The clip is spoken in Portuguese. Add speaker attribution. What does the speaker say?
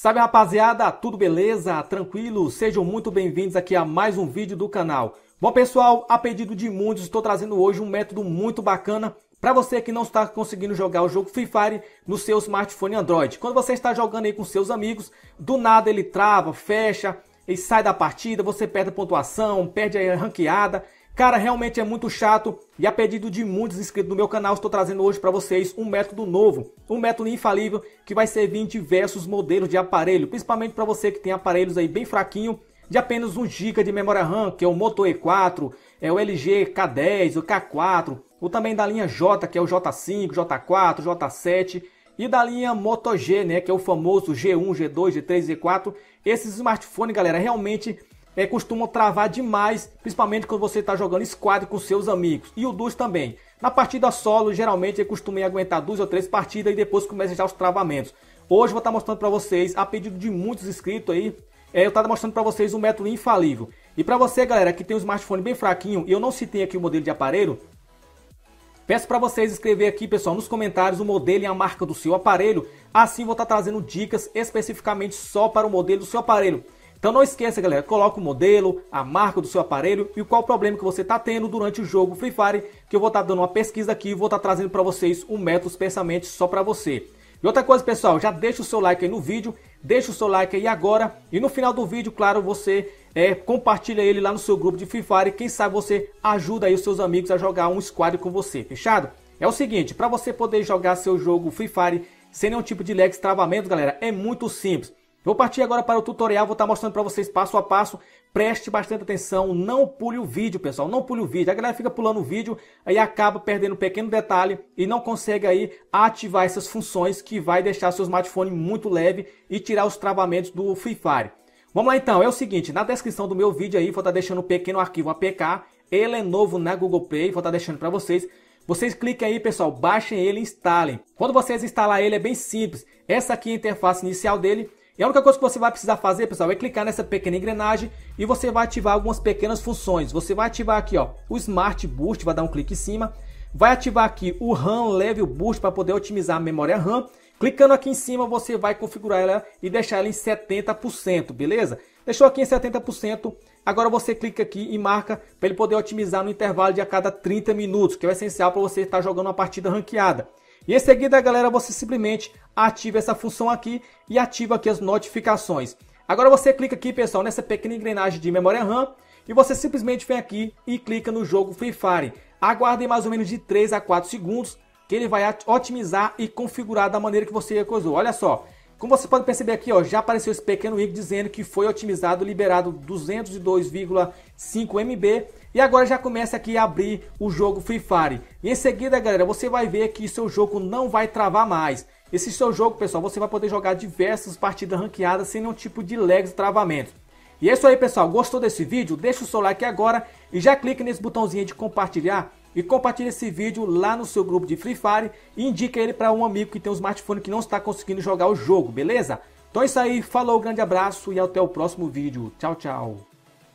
Speaker 1: Sabe rapaziada, tudo beleza? Tranquilo? Sejam muito bem-vindos aqui a mais um vídeo do canal. Bom pessoal, a pedido de muitos, estou trazendo hoje um método muito bacana para você que não está conseguindo jogar o jogo Free Fire no seu smartphone Android. Quando você está jogando aí com seus amigos, do nada ele trava, fecha, e sai da partida, você perde a pontuação, perde a ranqueada. Cara, realmente é muito chato e a é pedido de muitos inscritos do meu canal, estou trazendo hoje para vocês um método novo, um método infalível que vai servir em diversos modelos de aparelho, principalmente para você que tem aparelhos aí bem fraquinho, de apenas 1 GB de memória RAM, que é o Moto E4, é o LG K10, o K4, ou também da linha J, que é o J5, J4, J7, e da linha Moto G, né, que é o famoso G1, G2, G3, G4. Esses smartphones, galera, realmente é, costumam travar demais, principalmente quando você está jogando squad com seus amigos. E o Duz também. Na partida solo, geralmente eu costumo aguentar duas ou três partidas e depois começa já os travamentos. Hoje vou estar tá mostrando para vocês, a pedido de muitos inscritos aí, é, eu estou mostrando para vocês um método infalível. E para você, galera, que tem um smartphone bem fraquinho e eu não citei aqui o modelo de aparelho, Peço para vocês escrever aqui, pessoal, nos comentários o modelo e a marca do seu aparelho. Assim vou estar tá trazendo dicas especificamente só para o modelo do seu aparelho. Então não esqueça, galera, coloca o modelo, a marca do seu aparelho e qual problema que você está tendo durante o jogo Free Fire, que eu vou estar tá dando uma pesquisa aqui e vou estar tá trazendo para vocês um método especialmente só para você. E outra coisa, pessoal, já deixa o seu like aí no vídeo, deixa o seu like aí agora e no final do vídeo, claro, você é, compartilha ele lá no seu grupo de Free Fire, quem sabe você ajuda aí os seus amigos a jogar um squad com você, fechado? É o seguinte, para você poder jogar seu jogo Free Fire sem nenhum tipo de lag e travamento, galera, é muito simples. Vou partir agora para o tutorial, vou estar tá mostrando para vocês passo a passo. Preste bastante atenção, não pule o vídeo, pessoal, não pule o vídeo. A galera fica pulando o vídeo, aí acaba perdendo um pequeno detalhe e não consegue aí ativar essas funções que vai deixar seu smartphone muito leve e tirar os travamentos do Free Fire. Vamos lá então, é o seguinte, na descrição do meu vídeo aí vou estar tá deixando um pequeno arquivo APK, ele é novo na Google Play, vou estar tá deixando para vocês. Vocês cliquem aí, pessoal, baixem ele e instalem. Quando vocês instalar ele é bem simples. Essa aqui é a interface inicial dele. E a única coisa que você vai precisar fazer, pessoal, é clicar nessa pequena engrenagem e você vai ativar algumas pequenas funções. Você vai ativar aqui, ó, o Smart Boost, vai dar um clique em cima. Vai ativar aqui o RAM Level Boost para poder otimizar a memória RAM. Clicando aqui em cima, você vai configurar ela e deixar ela em 70%, beleza? Deixou aqui em 70%, agora você clica aqui e marca para ele poder otimizar no intervalo de a cada 30 minutos, que é o essencial para você estar jogando uma partida ranqueada. E em seguida, galera, você simplesmente ativa essa função aqui e ativa aqui as notificações. Agora você clica aqui, pessoal, nessa pequena engrenagem de memória RAM e você simplesmente vem aqui e clica no jogo Free Fire. Aguardem mais ou menos de 3 a 4 segundos que ele vai otimizar e configurar da maneira que você acusou. Olha só, como você pode perceber aqui, ó, já apareceu esse pequeno ícone dizendo que foi otimizado, liberado 202,5 MB e agora já começa aqui a abrir o jogo Free Fire. E em seguida, galera, você vai ver que seu jogo não vai travar mais. Esse seu jogo, pessoal, você vai poder jogar diversas partidas ranqueadas sem nenhum tipo de lags e travamento. E é isso aí, pessoal. Gostou desse vídeo? Deixa o seu like agora e já clique nesse botãozinho de compartilhar e compartilhe esse vídeo lá no seu grupo de Free Fire e indique ele para um amigo que tem um smartphone que não está conseguindo jogar o jogo, beleza? Então é isso aí, falou, grande abraço e até o próximo vídeo. Tchau, tchau.